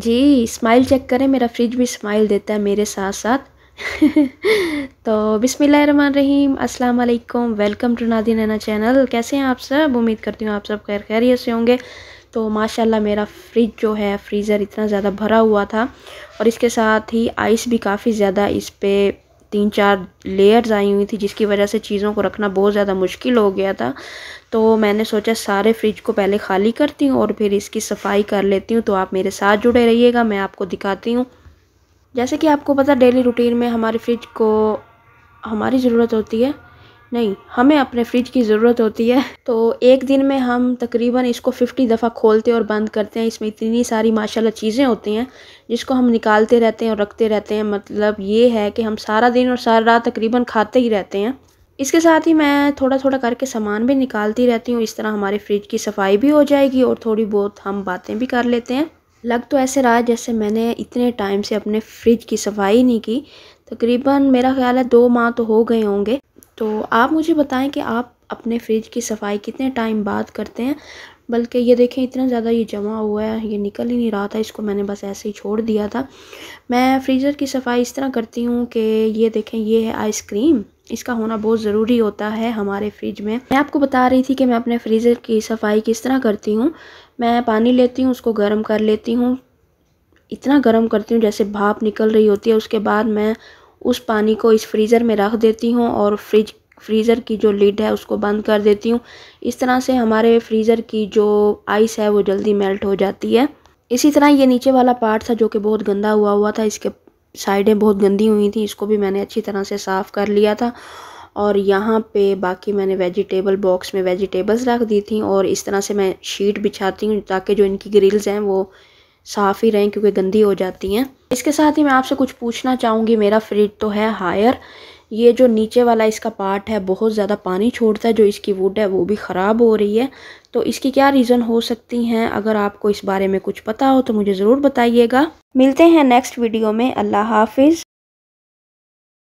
जी smile check करें मेरा fridge भी स्माइल देता है मेरे साथ साथ तो बिसमान रहीम अस्सलाम वालेकुम वेलकम टू नादी नैना चैनल कैसे हैं आप सब उम्मीद करती हूँ आप सब खैर खैरियत से होंगे तो माशाल्लाह मेरा फ्रिज जो है फ्रीज़र इतना ज़्यादा भरा हुआ था और इसके साथ ही आइस भी काफ़ी ज़्यादा इस पर तीन चार लेयर्स आई हुई थी जिसकी वजह से चीज़ों को रखना बहुत ज़्यादा मुश्किल हो गया था तो मैंने सोचा सारे फ्रिज को पहले खाली करती हूँ और फिर इसकी सफाई कर लेती हूँ तो आप मेरे साथ जुड़े रहिएगा मैं आपको दिखाती हूँ जैसे कि आपको पता डेली रूटीन में हमारे फ्रिज को हमारी ज़रूरत होती है नहीं हमें अपने फ्रिज की ज़रूरत होती है तो एक दिन में हम तकरीबन इसको फिफ्टी दफ़ा खोलते और बंद करते हैं इसमें इतनी सारी माशाल्लाह चीज़ें होती हैं जिसको हम निकालते रहते हैं और रखते रहते हैं मतलब ये है कि हम सारा दिन और सारा रात तकरीबन खाते ही रहते हैं इसके साथ ही मैं थोड़ा थोड़ा करके सामान भी निकालती रहती हूँ इस तरह हमारे फ्रिज की सफाई भी हो जाएगी और थोड़ी बहुत हम बातें भी कर लेते हैं लग तो ऐसे रहा जैसे मैंने इतने टाइम से अपने फ्रिज की सफाई नहीं की तकरीबन मेरा ख्याल है दो माह तो हो गए होंगे तो आप मुझे बताएं कि आप अपने फ्रिज की सफाई कितने टाइम बाद करते हैं बल्कि ये देखें इतना ज़्यादा ये जमा हुआ है ये निकल ही नहीं रहा था इसको मैंने बस ऐसे ही छोड़ दिया था मैं फ्रीज़र की सफाई इस तरह करती हूँ कि ये देखें ये है आइसक्रीम इसका होना बहुत ज़रूरी होता है हमारे फ्रिज में मैं आपको बता रही थी कि मैं अपने फ्रीज़र की सफाई किस तरह करती हूँ मैं पानी लेती हूँ उसको गर्म कर लेती हूँ इतना गर्म करती हूँ जैसे भाप निकल रही होती है उसके बाद मैं उस पानी को इस फ्रीज़र में रख देती हूँ और फ्रिज फ्रीज़र की जो लिड है उसको बंद कर देती हूँ इस तरह से हमारे फ्रीज़र की जो आइस है वो जल्दी मेल्ट हो जाती है इसी तरह ये नीचे वाला पार्ट था जो कि बहुत गंदा हुआ हुआ था इसके साइडें बहुत गंदी हुई थी इसको भी मैंने अच्छी तरह से साफ़ कर लिया था और यहाँ पे बाकी मैंने वेजिटेबल बॉक्स में वेजिटेबल्स रख दी थी और इस तरह से मैं शीट बिछाती हूँ ताकि जो इनकी ग्रिल्स हैं वो साफ़ ही रहें क्योंकि गंदी हो जाती हैं इसके साथ ही मैं आपसे कुछ पूछना चाहूँगी मेरा फ्रिज तो है हायर ये जो नीचे वाला इसका पार्ट है बहुत ज़्यादा पानी छोड़ता है जो इसकी वुड है वो भी ख़राब हो रही है तो इसकी क्या रीज़न हो सकती हैं अगर आपको इस बारे में कुछ पता हो तो मुझे ज़रूर बताइएगा मिलते हैं नेक्स्ट वीडियो में अल्लाह हाफिज़